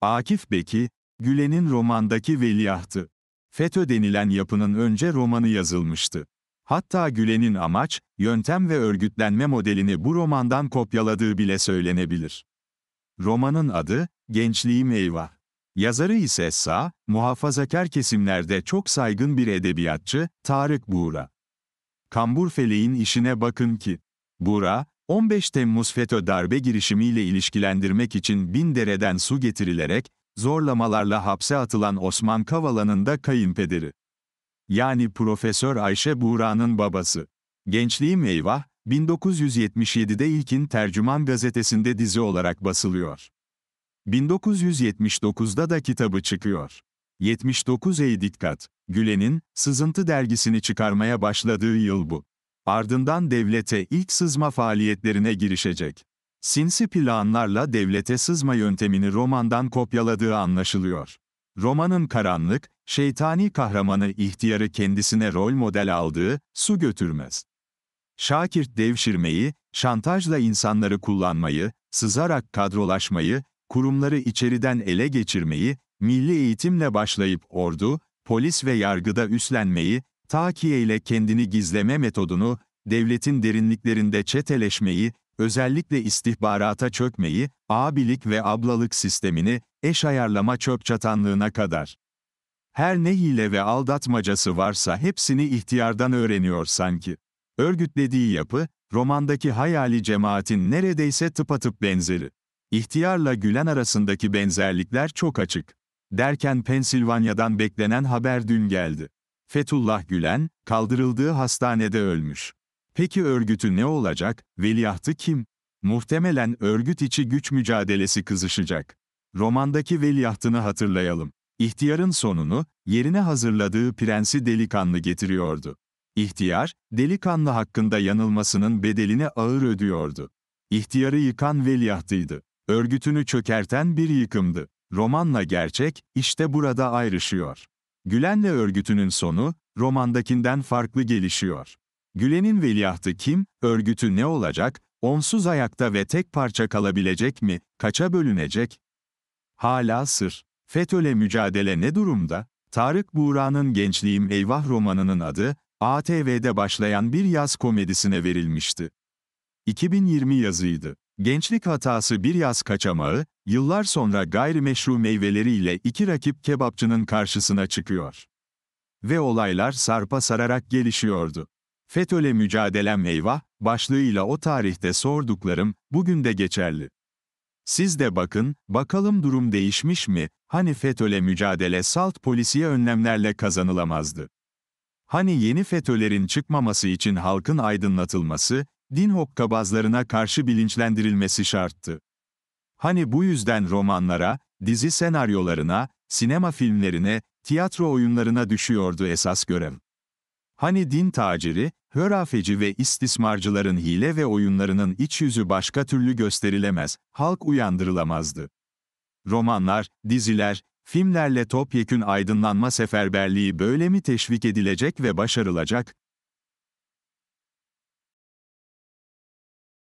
Akif Beki, Gülen'in romandaki veliahtı. FETÖ denilen yapının önce romanı yazılmıştı. Hatta Gülen'in amaç, yöntem ve örgütlenme modelini bu romandan kopyaladığı bile söylenebilir. Romanın adı, Gençliğim Eyvah. Yazarı ise sağ, muhafazakar kesimlerde çok saygın bir edebiyatçı, Tarık Buğra. Kambur Feleğin işine bakın ki. Buğra, 15 Temmuz FETÖ darbe girişimiyle ilişkilendirmek için bin dereden su getirilerek, zorlamalarla hapse atılan Osman Kavala'nın da kayınpederi. Yani Profesör Ayşe Buğra'nın babası. Gençliğim Eyvah, 1977'de ilkin Tercüman gazetesinde dizi olarak basılıyor. 1979'da da kitabı çıkıyor. 79 Ey Dikkat, Gülen'in, Sızıntı dergisini çıkarmaya başladığı yıl bu. Ardından devlete ilk sızma faaliyetlerine girişecek. Sinsi planlarla devlete sızma yöntemini romandan kopyaladığı anlaşılıyor. Romanın karanlık, şeytani kahramanı ihtiyarı kendisine rol model aldığı, su götürmez. Şakirt devşirmeyi, şantajla insanları kullanmayı, sızarak kadrolaşmayı, kurumları içeriden ele geçirmeyi, milli eğitimle başlayıp ordu, polis ve yargıda üstlenmeyi, Takiye ile kendini gizleme metodunu, devletin derinliklerinde çeteleşmeyi, özellikle istihbarata çökmeyi, abilik ve ablalık sistemini, eş ayarlama çöp çatanlığına kadar. Her ne hile ve aldatmacası varsa hepsini ihtiyardan öğreniyor sanki. Örgütlediği yapı, romandaki hayali cemaatin neredeyse tıpatıp benzeri. İhtiyarla Gülen arasındaki benzerlikler çok açık. Derken Pensilvanya'dan beklenen haber dün geldi. Fethullah Gülen, kaldırıldığı hastanede ölmüş. Peki örgütü ne olacak, veliahtı kim? Muhtemelen örgüt içi güç mücadelesi kızışacak. Romandaki veliahtını hatırlayalım. İhtiyarın sonunu, yerine hazırladığı prensi delikanlı getiriyordu. İhtiyar, delikanlı hakkında yanılmasının bedelini ağır ödüyordu. İhtiyarı yıkan veliahtıydı. Örgütünü çökerten bir yıkımdı. Romanla gerçek, işte burada ayrışıyor. Gülen'le örgütünün sonu, romandakinden farklı gelişiyor. Gülen'in veliahtı kim, örgütü ne olacak, onsuz ayakta ve tek parça kalabilecek mi, kaça bölünecek? Hala sır. FETÖ'le mücadele ne durumda? Tarık Buğra'nın Gençliğim Eyvah romanının adı, ATV'de başlayan bir yaz komedisine verilmişti. 2020 yazıydı. Gençlik hatası bir yaz kaçamağı, yıllar sonra gayrimeşru meyveleriyle iki rakip kebapçının karşısına çıkıyor. Ve olaylar sarpa sararak gelişiyordu. FETÖ'le mücadele eyvah, başlığıyla o tarihte sorduklarım, bugün de geçerli. Siz de bakın, bakalım durum değişmiş mi, hani FETÖ'le mücadele salt polisiye önlemlerle kazanılamazdı. Hani yeni FETÖ'lerin çıkmaması için halkın aydınlatılması, din hokkabazlarına karşı bilinçlendirilmesi şarttı. Hani bu yüzden romanlara, dizi senaryolarına, sinema filmlerine, tiyatro oyunlarına düşüyordu esas görev. Hani din taciri, hörafeci ve istismarcıların hile ve oyunlarının iç yüzü başka türlü gösterilemez, halk uyandırılamazdı. Romanlar, diziler, filmlerle topyekün aydınlanma seferberliği böyle mi teşvik edilecek ve başarılacak,